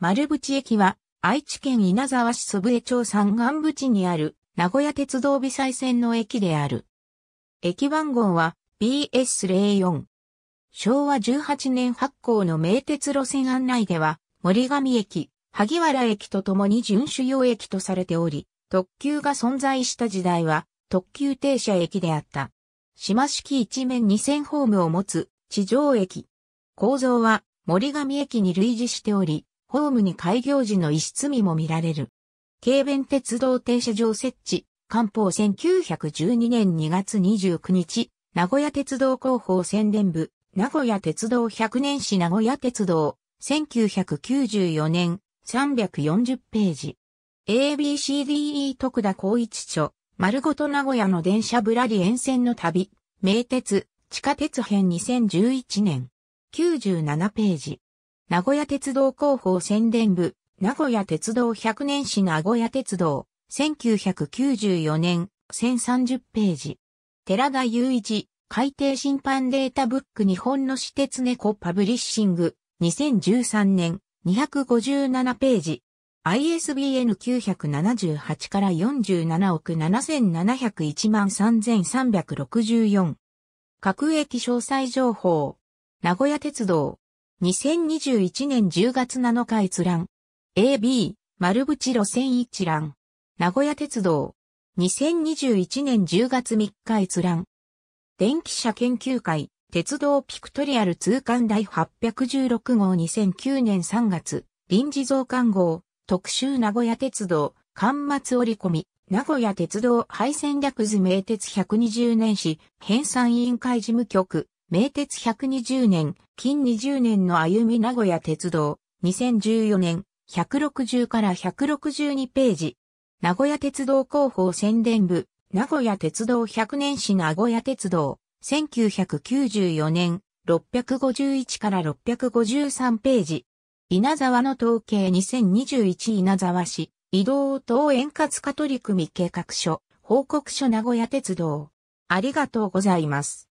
丸淵駅は、愛知県稲沢市祖父江町山岸淵にある、名古屋鉄道微細線の駅である。駅番号は BS04。昭和18年発行の名鉄路線案内では、森上駅、萩原駅とともに準主要駅とされており、特急が存在した時代は、特急停車駅であった。島式一面二線ホームを持つ地上駅。構造は森上駅に類似しており、ホームに開業時の一室みも見られる。軽便鉄道停車場設置、官報1912年2月29日、名古屋鉄道広報宣伝部、名古屋鉄道100年史名古屋鉄道、1994年、340ページ。ABCDE 徳田光一著、丸ごと名古屋の電車ぶらり沿線の旅、名鉄、地下鉄編2011年、97ページ。名古屋鉄道広報宣伝部、名古屋鉄道100年史名古屋鉄道、1994年、1030ページ。寺田雄一、海底審判データブック日本の私鉄猫パブリッシング、2013年、257ページ。ISBN 978から47億7701万3364。各駅詳細情報。名古屋鉄道。2021年10月7日閲覧。AB、丸淵路線一覧。名古屋鉄道。2021年10月3日閲覧。電気車研究会、鉄道ピクトリアル通貫第816号2009年3月、臨時増刊号、特集名古屋鉄道、刊末折り込み、名古屋鉄道廃線略図名鉄120年史、編纂委員会事務局、名鉄120年、近20年の歩み名古屋鉄道、2014年、160から162ページ。名古屋鉄道広報宣伝部、名古屋鉄道100年史名古屋鉄道、1994年、651から653ページ。稲沢の統計2021稲沢市、移動等円滑化取り組み計画書、報告書名古屋鉄道。ありがとうございます。